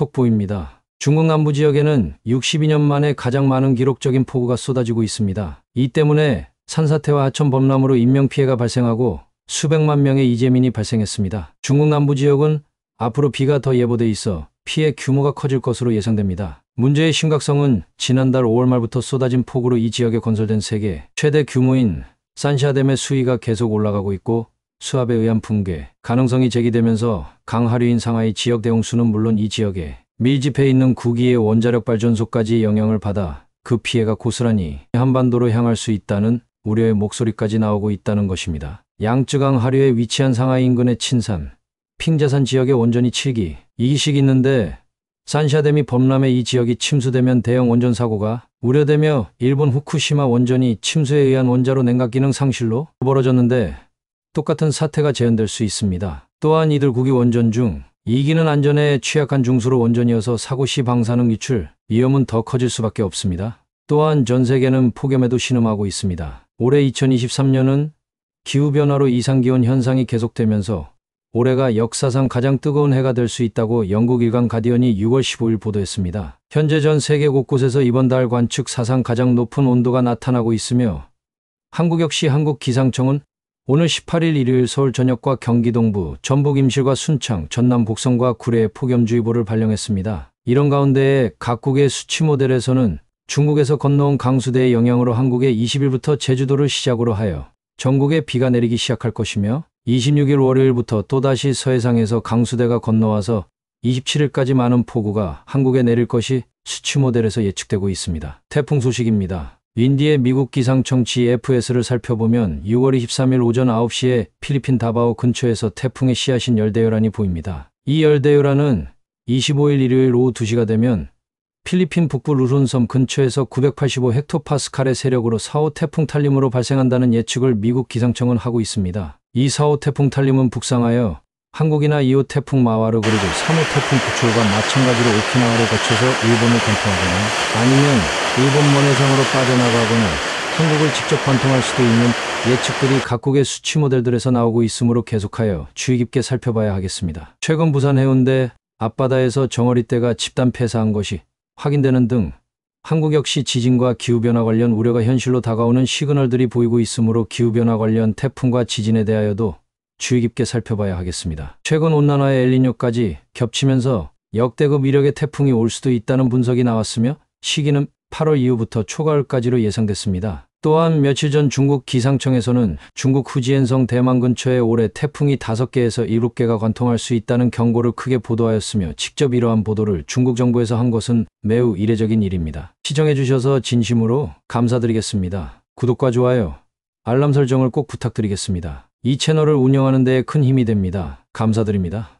속보입니다. 중국남부 지역에는 62년 만에 가장 많은 기록적인 폭우가 쏟아지고 있습니다. 이 때문에 산사태와 하천 범람으로 인명피해가 발생하고 수백만 명의 이재민이 발생했습니다. 중국남부 지역은 앞으로 비가 더 예보돼 있어 피해 규모가 커질 것으로 예상됩니다. 문제의 심각성은 지난달 5월 말부터 쏟아진 폭우로 이 지역에 건설된 세계 최대 규모인 산샤댐의 수위가 계속 올라가고 있고 수압에 의한 붕괴, 가능성이 제기되면서 강하류인 상하이 지역 대홍수는 물론 이 지역에 밀집해 있는 국기의 원자력 발전소까지 영향을 받아 그 피해가 고스란히 한반도로 향할 수 있다는 우려의 목소리까지 나오고 있다는 것입니다. 양쯔강 하류에 위치한 상하이 인근의 친산, 핑자산 지역의 원전이 7기, 이기식 있는데 산샤댐이 범람해 이 지역이 침수되면 대형 원전 사고가 우려되며 일본 후쿠시마 원전이 침수에 의한 원자로 냉각 기능 상실로 벌어졌는데 똑같은 사태가 재현될 수 있습니다. 또한 이들 국이 원전 중 이기는 안전에 취약한 중수로 원전이어서 사고 시 방사능 유출, 위험은 더 커질 수밖에 없습니다. 또한 전 세계는 폭염에도 신음하고 있습니다. 올해 2023년은 기후변화로 이상기온 현상이 계속되면서 올해가 역사상 가장 뜨거운 해가 될 수 있다고 영국 일간 가디언이 6월 15일 보도했습니다. 현재 전 세계 곳곳에서 이번 달 관측 사상 가장 높은 온도가 나타나고 있으며 한국 역시 한국기상청은 오늘 18일 일요일 서울 전역과 경기 동부, 전북 임실과 순창, 전남 북성과 구례에 폭염주의보를 발령했습니다. 이런 가운데 각국의 수치 모델에서는 중국에서 건너온 강수대의 영향으로 한국의 20일부터 제주도를 시작으로 하여 전국에 비가 내리기 시작할 것이며 26일 월요일부터 또다시 서해상에서 강수대가 건너와서 27일까지 많은 폭우가 한국에 내릴 것이 수치 모델에서 예측되고 있습니다. 태풍 소식입니다. 윈디의 미국 기상청 치 f s 를 살펴보면 6월 23일 오전 9시에 필리핀 다바오 근처에서 태풍의 씨앗인 열대요란이 보입니다. 이 열대요란은 25일 일요일 오후 2시가 되면 필리핀 북부 루손섬 근처에서 985 헥토파스칼의 세력으로 4호 태풍 탈림으로 발생한다는 예측을 미국 기상청은 하고 있습니다. 이 4호 태풍 탈림은 북상하여 한국이나 이웃 태풍 마와르 그리고 3호 태풍 부출과 마찬가지로 오키나와를 거쳐서 일본을 관통하거나 아니면 일본 모해상으로 빠져나가거나 한국을 직접 관통할 수도 있는 예측들이 각국의 수치 모델들에서 나오고 있으므로 계속하여 주의 깊게 살펴봐야 하겠습니다. 최근 부산 해운대 앞바다에서 정어리떼가 집단 폐사한 것이 확인되는 등 한국 역시 지진과 기후변화 관련 우려가 현실로 다가오는 시그널들이 보이고 있으므로 기후변화 관련 태풍과 지진에 대하여도 주의 깊게 살펴봐야 하겠습니다. 최근 온난화의 엘니뇨까지 겹치면서 역대급 위력의 태풍이 올 수도 있다는 분석이 나왔으며 시기는 8월 이후부터 초가을까지로 예상됐습니다. 또한 며칠 전 중국 기상청에서는 중국 후지엔성 대만 근처에 올해 태풍이 5개에서 7개가 관통할 수 있다는 경고를 크게 보도하였으며 직접 이러한 보도를 중국 정부에서 한 것은 매우 이례적인 일입니다. 시청해 주셔서 진심으로 감사드리겠습니다. 구독과 좋아요, 알람 설정을 꼭 부탁드리겠습니다. 이 채널을 운영하는 데 큰 힘이 됩니다. 감사드립니다.